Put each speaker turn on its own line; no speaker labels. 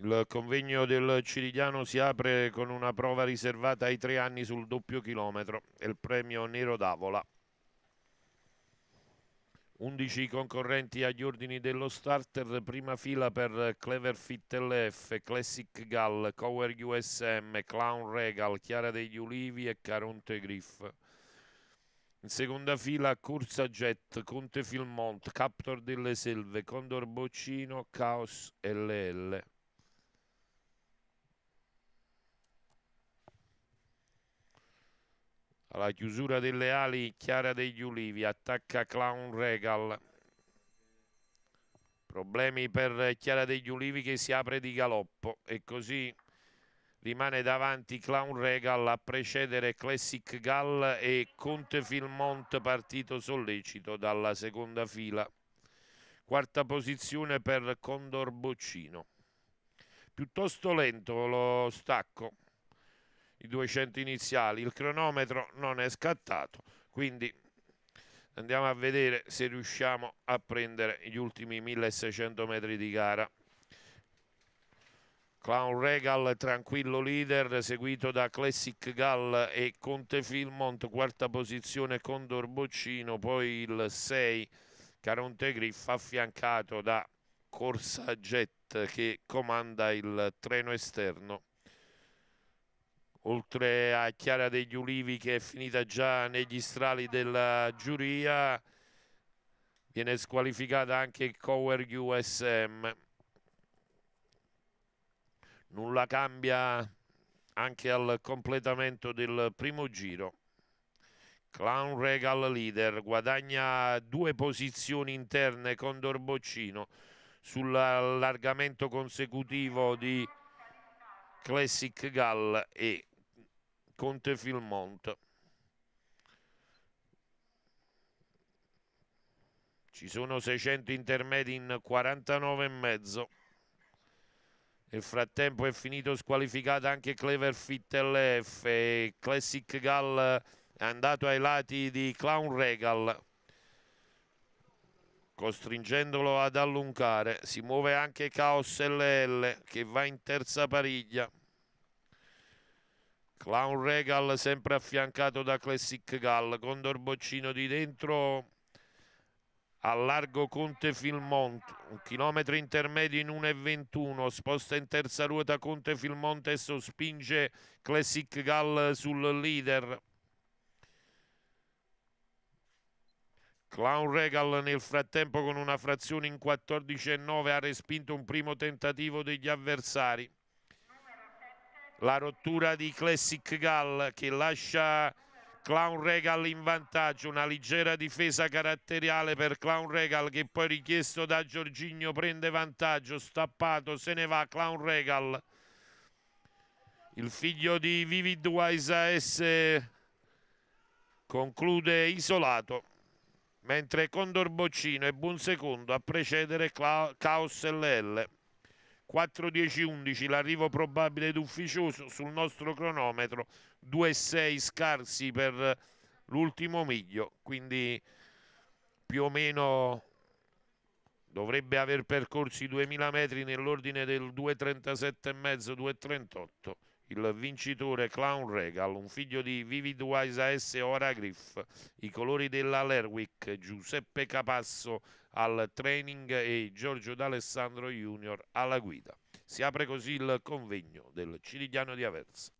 Il convegno del Cirigliano si apre con una prova riservata ai tre anni sul doppio chilometro e il premio Nero d'Avola. 11 concorrenti agli ordini dello starter, prima fila per Clever Fit LF, Classic Gall, Cower USM, Clown Regal, Chiara degli Ulivi e Caronte Griff. In seconda fila Corsa Jet, Conte Filmont, Captor delle Selve, Condor Boccino, Chaos LL. alla chiusura delle ali Chiara degli Ulivi attacca Clown Regal problemi per Chiara degli Ulivi che si apre di galoppo e così rimane davanti Clown Regal a precedere Classic Gall e Conte Filmont partito sollecito dalla seconda fila quarta posizione per Condor Boccino piuttosto lento lo stacco i 200 iniziali, il cronometro non è scattato, quindi andiamo a vedere se riusciamo a prendere gli ultimi 1600 metri di gara. Clown Regal, tranquillo leader, seguito da Classic Gall e Conte Filmont, quarta posizione Condor Boccino, poi il 6 Caronte Griff affiancato da Corsa Jet che comanda il treno esterno oltre a Chiara degli Ulivi che è finita già negli strali della giuria viene squalificata anche Cower USM nulla cambia anche al completamento del primo giro Clown Regal leader guadagna due posizioni interne Condor Boccino sull'allargamento consecutivo di Classic Gall e Conte Filmont. Ci sono 600 intermedi in 49,5. Nel frattempo è finito squalificata anche Clever Fit LF e Classic Gall è andato ai lati di Clown Regal costringendolo ad allungare. Si muove anche Caos LL che va in terza pariglia. Clown Regal sempre affiancato da Classic Gall, Condor Boccino di dentro a largo Conte Filmont, un chilometro intermedio in 1,21, sposta in terza ruota Conte Filmont e sospinge Classic Gall sul leader. Clown Regal nel frattempo con una frazione in 14,9 ha respinto un primo tentativo degli avversari la rottura di Classic Gall che lascia Clown Regal in vantaggio, una leggera difesa caratteriale per Clown Regal che poi richiesto da Giorgigno prende vantaggio, stappato, se ne va Clown Regal. Il figlio di Vivid Wise S conclude isolato, mentre Condor Boccino è buon secondo a precedere Cla- Caos LL. 4.10.11 l'arrivo probabile ed ufficioso sul nostro cronometro 2.6 scarsi per l'ultimo miglio quindi più o meno dovrebbe aver percorso i 2000 metri nell'ordine del 2.37.5 2.38 il vincitore Clown Regal, un figlio di Vivid Wise S. Ora Griff, i colori della Lerwick, Giuseppe Capasso al training e Giorgio D'Alessandro Junior alla guida. Si apre così il convegno del Cirigliano di Aversa.